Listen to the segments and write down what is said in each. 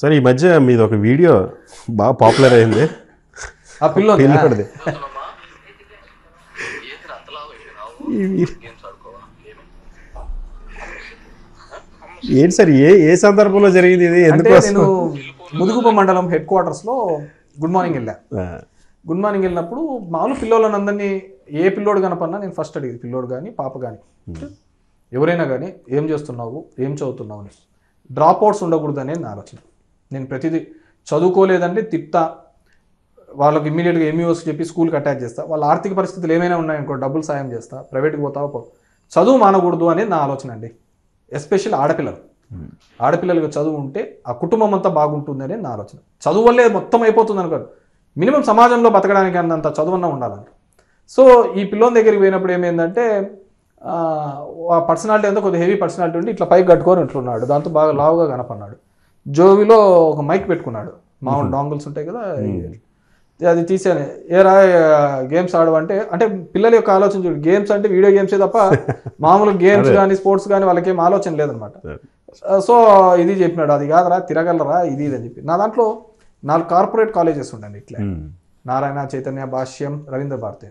Sir ఈ మధ్య మీది ఒక వీడియో బాగా పాపులర్ అయింది ఆ పిల్ల పిల్లడిది ఏంటి సార్ ఏ ఏ సందర్భంలో జరిగింది ఇది ఎందుకు నేను ముదుగుప మండలం హెడ్ క్వార్టర్స్లో గుడ్ మార్నింగ్ వెళ్ళా గుడ్ మార్నింగ్ వెళ్ళినప్పుడు మామూలు పిల్లోళ్ళని అందరినీ ఏ పిల్లోడు కనపన్నా నేను ఫస్ట్ అడిగింది పిల్లోడు కానీ పాప కానీ hmm. ఎవరైనా కానీ ఏం చేస్తున్నావు ఏం చదువుతున్నావు అని డ్రాప్ అవుట్స్ ఉండకూడదు అనేది నా ఆలోచన నేను ప్రతిదీ చదువుకోలేదంటే తిప్తా వాళ్ళకి ఇమ్మీడియట్గా ఎంఈఓస్ e చెప్పి స్కూల్కి అటాచ్ చేస్తా వాళ్ళ ఆర్థిక పరిస్థితులు ఏమైనా ఉన్నాయనుకో డబ్బులు సాయం చేస్తా ప్రైవేట్కి పోతావు పో చదువు మానకూడదు అనేది నా ఆలోచన అండి ఎస్పెషల్ ఆడపిల్లలు hmm. ఆడపిల్లలకు చదువు ఉంటే ఆ కుటుంబం అంతా బాగుంటుంది అనేది నా ఆలోచన చదువు వల్లే మొత్తం అయిపోతుంది అనుకో మినిమం సమాజంలో బతకడానికి అన్నంత చదువున్నా ఉండాలని సో ఈ పిల్లోని దగ్గరికి పోయినప్పుడు ఏమైందంటే ఆ పర్సనాలిటీ అంతా కొద్దిగా హెవీ పర్సనాలిటీ ఉండి ఇట్లా పైకి కట్టుకొని ఇట్లున్నాడు దాంతో బాగా లావుగా కనపడ్డాడు జోవిలో ఒక మైక్ పెట్టుకున్నాడు మామూలు డాంగుల్స్ ఉంటాయి కదా అది తీసాను రా గేమ్స్ ఆడవంటే అంటే పిల్లల యొక్క ఆలోచన చూడు గేమ్స్ అంటే వీడియో గేమ్సే తప్ప మామూలు గేమ్స్ కానీ స్పోర్ట్స్ కానీ వాళ్ళకి ఏం ఆలోచన లేదనమాట సో ఇది చెప్పినాడు అది కాదరా తిరగలరా ఇది ఇది అని చెప్పి నా దాంట్లో నాలుగు కార్పొరేట్ కాలేజెస్ ఉండండి ఇట్లా Narayana Chaitanya Bhashyam Ravindra Bharati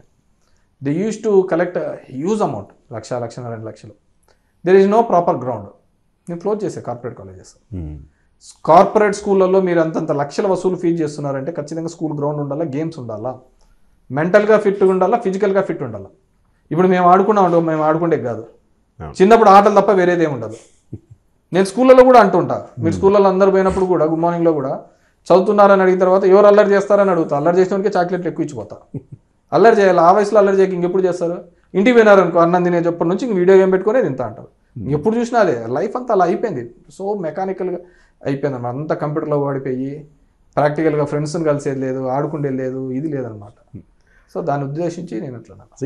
they use to collect huge amount lakh lakh రెండు లక్షలు there is no proper ground నేను క్లోజ్ చేసే కార్పొరేట్ కాలేజెస్ కార్పొరేట్ స్కూళ్ళల్లో మీరు అంతంత లక్షల వసూలు ఫీజు చేస్తున్నారంటే ఖచ్చితంగా స్కూల్ గ్రౌండ్ ఉండాలా గేమ్స్ ఉండాలా మెంటల్గా ఫిట్ ఉండాలా ఫిజికల్గా ఫిట్ ఉండాలా ఇప్పుడు మేము ఆడుకున్నాం ఉండవు మేము ఆడుకుంటే కాదు చిన్నప్పుడు ఆటలు తప్ప వేరేదే ఉండదు నేను స్కూళ్ళలో కూడా అంటుంటా మీరు స్కూళ్ళలో hmm. అందరు పోయినప్పుడు కూడా గుడ్ మార్నింగ్లో కూడా చదువుతున్నారని అడిగిన తర్వాత ఎవరు అల్లరి చేస్తారని అడుగుతా అల్లరి చేసినోడికి చాక్లెట్లు ఎక్కువ ఇచ్చిపోతా అల్లరి చేయాలి ఆ వయసులో అల్లరి చేయక ఇంకెప్పుడు చేస్తారు ఇంటికి పోయినారనుకో అన్నం తినే చెప్పటి నుంచి ఇంక వీడియో గేమ్ పెట్టుకునే తింటా అంటారు ఎప్పుడు చూసినా అదే లైఫ్ అంతా అలా అయిపోయింది సో మెకానికల్గా అయిపోయింది అన్నమాట అంతా కంప్యూటర్లో వాడిపోయి ప్రాక్టికల్గా ఫ్రెండ్స్ని కలిసేది లేదు ఆడుకుండేది లేదు ఇది లేదనమాట సో దాన్ని ఉద్దేశించి నేను అట్లా